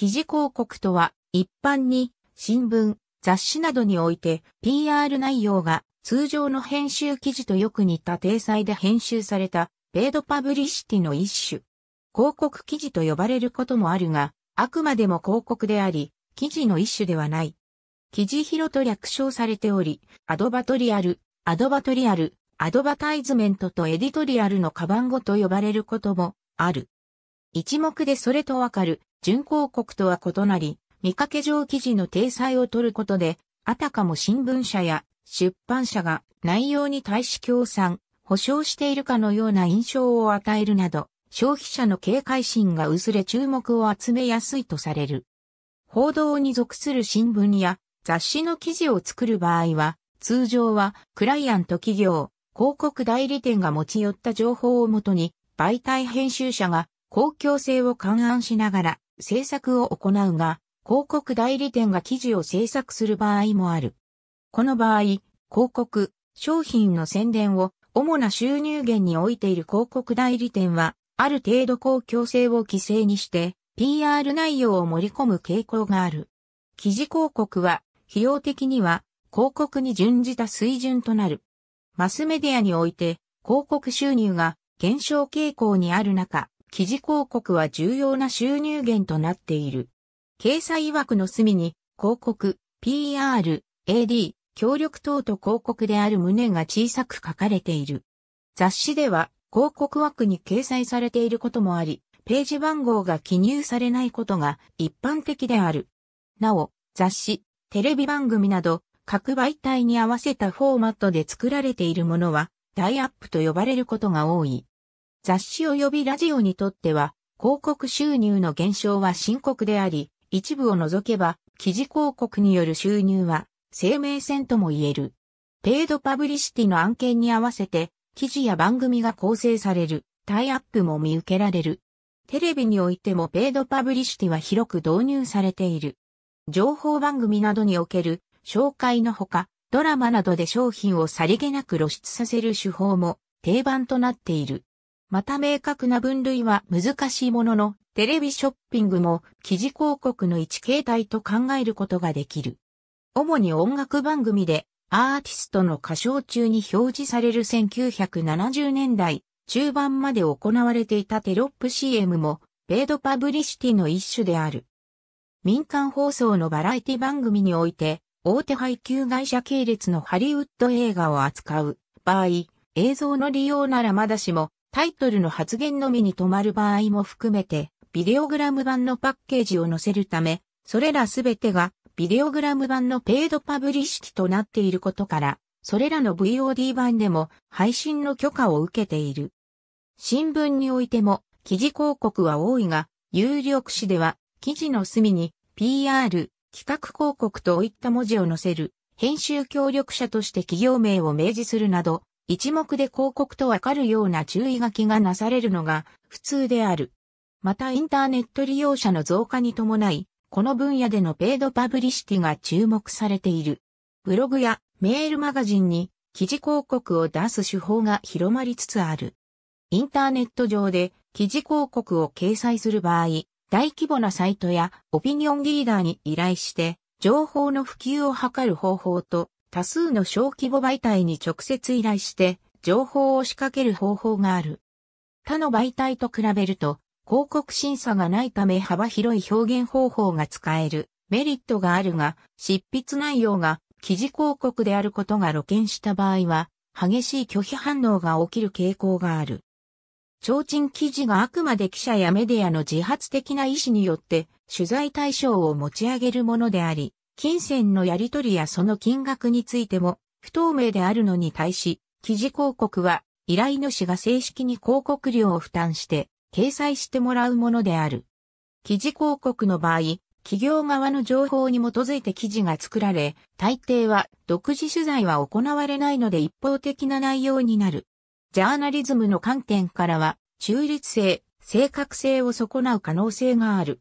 記事広告とは、一般に新聞、雑誌などにおいて PR 内容が通常の編集記事とよく似た体裁で編集されたペイドパブリシティの一種。広告記事と呼ばれることもあるが、あくまでも広告であり、記事の一種ではない。記事広と略称されており、アドバトリアル、アドバトリアル、アドバタイズメントとエディトリアルのカバン語と呼ばれることもある。一目でそれとわかる準広告とは異なり、見かけ上記事の体裁を取ることで、あたかも新聞社や出版社が内容に対し協賛、保証しているかのような印象を与えるなど、消費者の警戒心が薄れ注目を集めやすいとされる。報道に属する新聞や雑誌の記事を作る場合は、通常はクライアント企業、広告代理店が持ち寄った情報をもとに、媒体編集者が公共性を勘案しながら制作を行うが、広告代理店が記事を制作する場合もある。この場合、広告、商品の宣伝を主な収入源に置いている広告代理店は、ある程度公共性を規制にして、PR 内容を盛り込む傾向がある。記事広告は、費用的には、広告に準じた水準となる。マスメディアにおいて、広告収入が減少傾向にある中、記事広告は重要な収入源となっている。掲載枠の隅に、広告、PR、AD、協力等と広告である旨が小さく書かれている。雑誌では、広告枠に掲載されていることもあり、ページ番号が記入されないことが一般的である。なお、雑誌、テレビ番組など、各媒体に合わせたフォーマットで作られているものは、ダイアップと呼ばれることが多い。雑誌及びラジオにとっては、広告収入の減少は深刻であり、一部を除けば、記事広告による収入は、生命線とも言える。ペイドパブリシティの案件に合わせて、記事や番組が構成される、タイアップも見受けられる。テレビにおいてもペイドパブリシティは広く導入されている。情報番組などにおける紹介のほか、ドラマなどで商品をさりげなく露出させる手法も定番となっている。また明確な分類は難しいものの、テレビショッピングも記事広告の一形態と考えることができる。主に音楽番組でアーティストの歌唱中に表示される1970年代中盤まで行われていたテロップ CM もペイドパブリシティの一種である。民間放送のバラエティ番組において大手配給会社系列のハリウッド映画を扱う場合、映像の利用ならまだしもタイトルの発言のみに止まる場合も含めて、ビデオグラム版のパッケージを載せるため、それらすべてがビデオグラム版のペイドパブリシティとなっていることから、それらの VOD 版でも配信の許可を受けている。新聞においても記事広告は多いが、有力紙では記事の隅に PR、企画広告といった文字を載せる編集協力者として企業名を明示するなど一目で広告とわかるような注意書きがなされるのが普通である。またインターネット利用者の増加に伴い、この分野でのペイドパブリシティが注目されている。ブログやメールマガジンに記事広告を出す手法が広まりつつある。インターネット上で記事広告を掲載する場合、大規模なサイトやオピニオンリーダーに依頼して情報の普及を図る方法と多数の小規模媒体に直接依頼して、情報を仕掛ける方法がある。他の媒体と比べると、広告審査がないため幅広い表現方法が使えるメリットがあるが、執筆内容が記事広告であることが露見した場合は、激しい拒否反応が起きる傾向がある。提灯記事があくまで記者やメディアの自発的な意思によって取材対象を持ち上げるものであり、金銭のやり取りやその金額についても不透明であるのに対し、記事広告は依頼主が正式に広告料を負担して掲載してもらうものである。記事広告の場合、企業側の情報に基づいて記事が作られ、大抵は独自取材は行われないので一方的な内容になる。ジャーナリズムの観点からは、中立性、正確性を損なう可能性がある。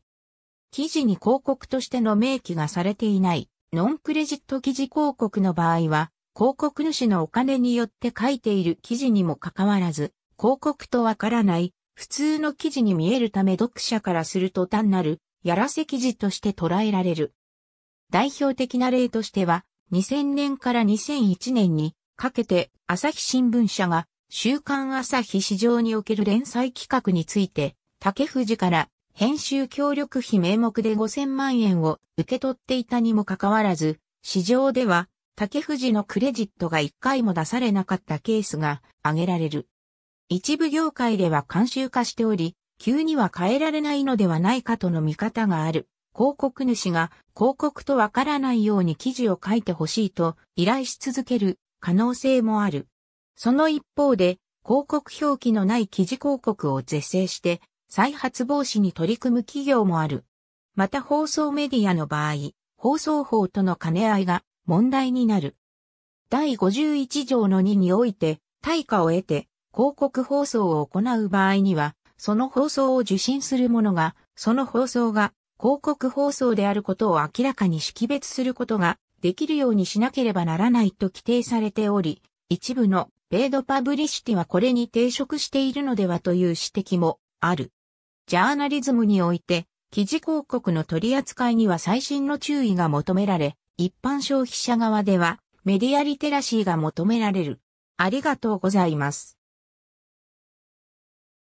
記事に広告としての明記がされていない、ノンクレジット記事広告の場合は、広告主のお金によって書いている記事にもかかわらず、広告とわからない、普通の記事に見えるため読者からすると単なる、やらせ記事として捉えられる。代表的な例としては、2000年から2001年にかけて朝日新聞社が週刊朝日市場における連載企画について、竹藤から編集協力費名目で5000万円を受け取っていたにもかかわらず、市場では竹藤のクレジットが1回も出されなかったケースが挙げられる。一部業界では慣習化しており、急には変えられないのではないかとの見方がある。広告主が広告とわからないように記事を書いてほしいと依頼し続ける可能性もある。その一方で、広告表記のない記事広告を是正して再発防止に取り組む企業もある。また放送メディアの場合、放送法との兼ね合いが問題になる。第51条の2において、対価を得て広告放送を行う場合には、その放送を受信する者が、その放送が広告放送であることを明らかに識別することができるようにしなければならないと規定されており、一部のペイドパブリシティはこれに抵触しているのではという指摘もある。ジャーナリズムにおいて、記事広告の取り扱いには最新の注意が求められ、一般消費者側ではメディアリテラシーが求められる。ありがとうございます。